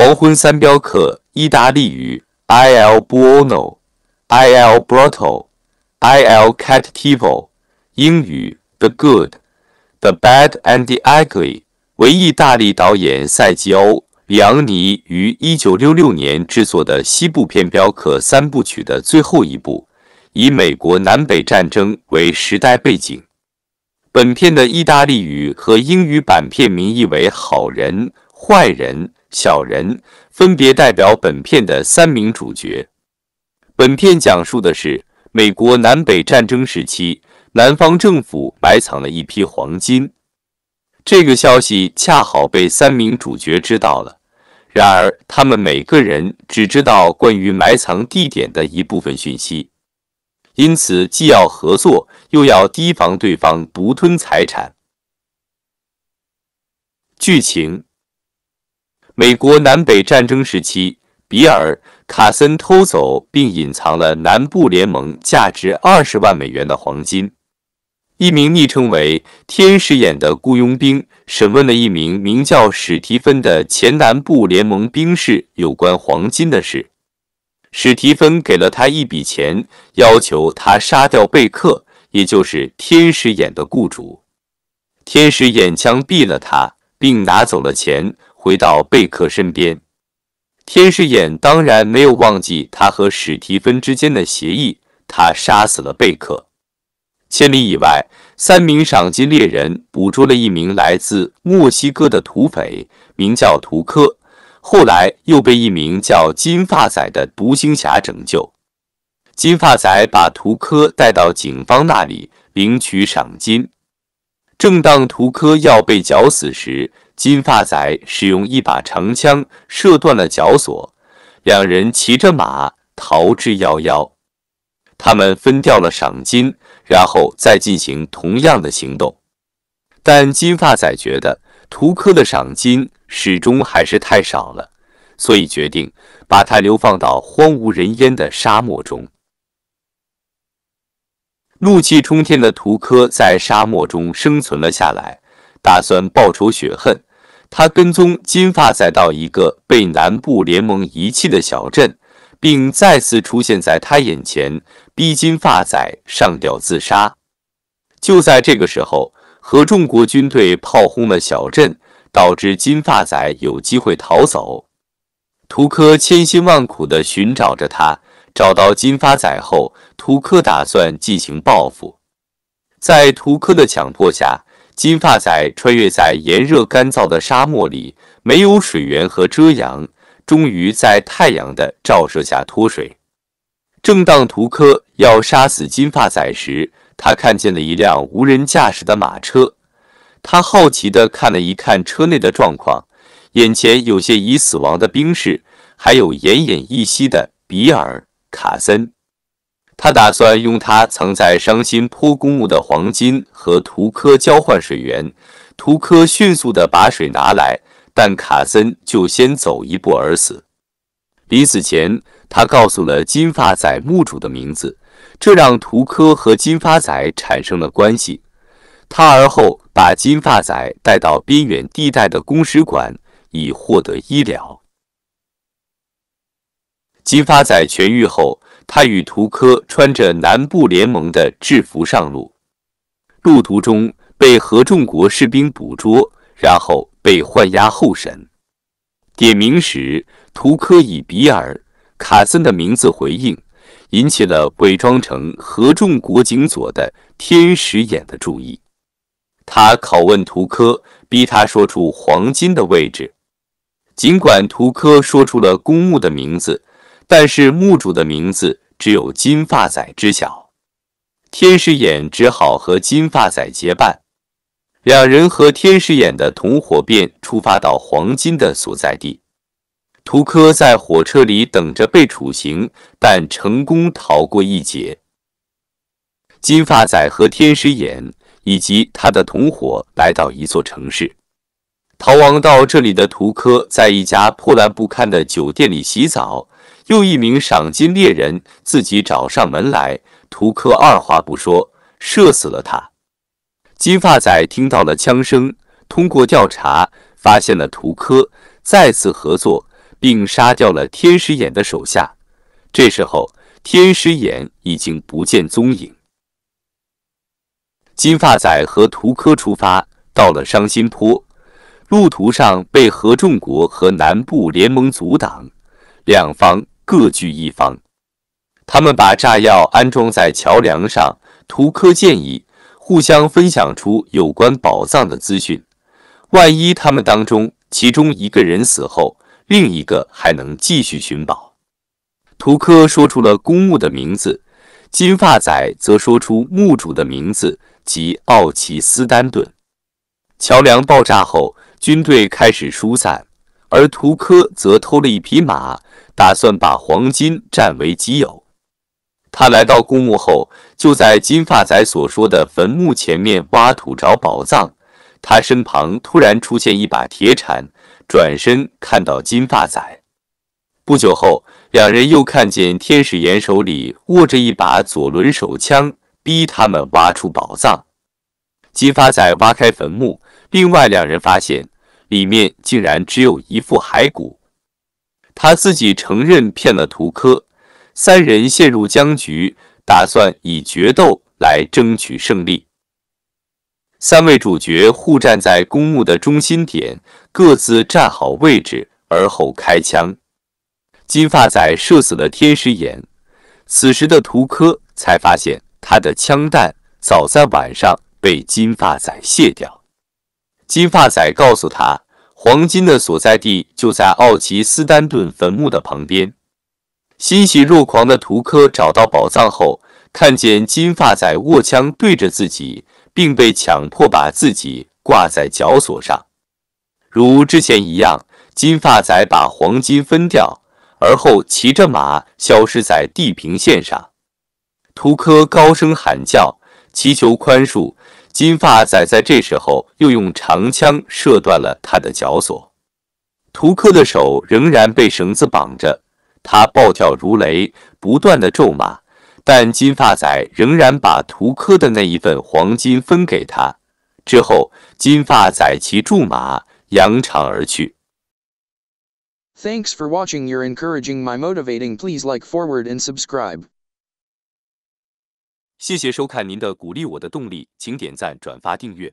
黄昏三镖客，意大利语 Il Buono, Il Brutto, Il Cattivo，英语 The Good, The Bad and The Ugly，为意大利导演塞吉欧·里昂尼于1966年制作的西部片《镖客三部曲》的最后一部，以美国南北战争为时代背景。本片的意大利语和英语版片名义为《好人、坏人》。小人分别代表本片的三名主角。本片讲述的是美国南北战争时期，南方政府埋藏了一批黄金。这个消息恰好被三名主角知道了，然而他们每个人只知道关于埋藏地点的一部分讯息，因此既要合作，又要提防对方独吞财产。剧情。美国南北战争时期，比尔·卡森偷走并隐藏了南部联盟价值二十万美元的黄金。一名昵称为“天使眼”的雇佣兵审问了一名名叫史蒂芬的前南部联盟兵士有关黄金的事。史蒂芬给了他一笔钱，要求他杀掉贝克，也就是“天使眼”的雇主。天使眼枪毙了他，并拿走了钱。回到贝克身边，天使眼当然没有忘记他和史蒂芬之间的协议。他杀死了贝克。千里以外，三名赏金猎人捕捉了一名来自墨西哥的土匪，名叫图科。后来又被一名叫金发仔的独行侠拯救。金发仔把图科带到警方那里领取赏金。正当图科要被绞死时，金发仔使用一把长枪射断了绞索，两人骑着马逃之夭夭。他们分掉了赏金，然后再进行同样的行动。但金发仔觉得图科的赏金始终还是太少了，所以决定把他流放到荒无人烟的沙漠中。怒气冲天的图科在沙漠中生存了下来，打算报仇雪恨。他跟踪金发仔到一个被南部联盟遗弃的小镇，并再次出现在他眼前，逼金发仔上吊自杀。就在这个时候，合众国军队炮轰了小镇，导致金发仔有机会逃走。图科千辛万苦地寻找着他，找到金发仔后，图科打算进行报复。在图科的强迫下，金发仔穿越在炎热干燥的沙漠里，没有水源和遮阳，终于在太阳的照射下脱水。正当图科要杀死金发仔时，他看见了一辆无人驾驶的马车。他好奇地看了一看车内的状况，眼前有些已死亡的兵士，还有奄奄一息的比尔·卡森。他打算用他藏在伤心坡公墓的黄金和图科交换水源。图科迅速地把水拿来，但卡森就先走一步而死。临死前，他告诉了金发仔墓主的名字，这让图科和金发仔产生了关系。他而后把金发仔带到边远地带的公使馆，以获得医疗。金发仔痊愈后。他与图科穿着南部联盟的制服上路，路途中被合众国士兵捕捉，然后被换押候审。点名时，图科以比尔·卡森的名字回应，引起了伪装成合众国警佐的“天使眼”的注意。他拷问图科，逼他说出黄金的位置。尽管图科说出了公墓的名字。但是墓主的名字只有金发仔知晓，天使眼只好和金发仔结伴，两人和天使眼的同伙便出发到黄金的所在地。图科在火车里等着被处刑，但成功逃过一劫。金发仔和天使眼以及他的同伙来到一座城市，逃亡到这里的图科在一家破烂不堪的酒店里洗澡。又一名赏金猎人自己找上门来，图科二话不说射死了他。金发仔听到了枪声，通过调查发现了图科，再次合作并杀掉了天使眼的手下。这时候，天使眼已经不见踪影。金发仔和图科出发，到了伤心坡，路途上被合众国和南部联盟阻挡，两方。各据一方，他们把炸药安装在桥梁上。图科建议互相分享出有关宝藏的资讯，万一他们当中其中一个人死后，另一个还能继续寻宝。图科说出了公墓的名字，金发仔则说出墓主的名字即奥奇斯丹顿。桥梁爆炸后，军队开始疏散。而图科则偷了一匹马，打算把黄金占为己有。他来到公墓后，就在金发仔所说的坟墓前面挖土找宝藏。他身旁突然出现一把铁铲，转身看到金发仔。不久后，两人又看见天使眼手里握着一把左轮手枪，逼他们挖出宝藏。金发仔挖开坟墓，另外两人发现。里面竟然只有一副骸骨，他自己承认骗了图科，三人陷入僵局，打算以决斗来争取胜利。三位主角互站在公墓的中心点，各自站好位置，而后开枪。金发仔射死了天使眼，此时的图科才发现他的枪弹早在晚上被金发仔卸掉。金发仔告诉他，黄金的所在地就在奥奇斯丹顿坟墓的旁边。欣喜若狂的图科找到宝藏后，看见金发仔握枪对着自己，并被强迫把自己挂在绞索上。如之前一样，金发仔把黄金分掉，而后骑着马消失在地平线上。图科高声喊叫，祈求宽恕。金发仔在这时候又用长枪射断了他的绞索，图克的手仍然被绳子绑着，他暴跳如雷，不断的咒骂，但金发仔仍然把图克的那一份黄金分给他。之后，金发仔骑住马扬长而去。thanks for watching you're encouraging my motivating please like forward and subscribe。谢谢收看，您的鼓励我的动力，请点赞、转发、订阅。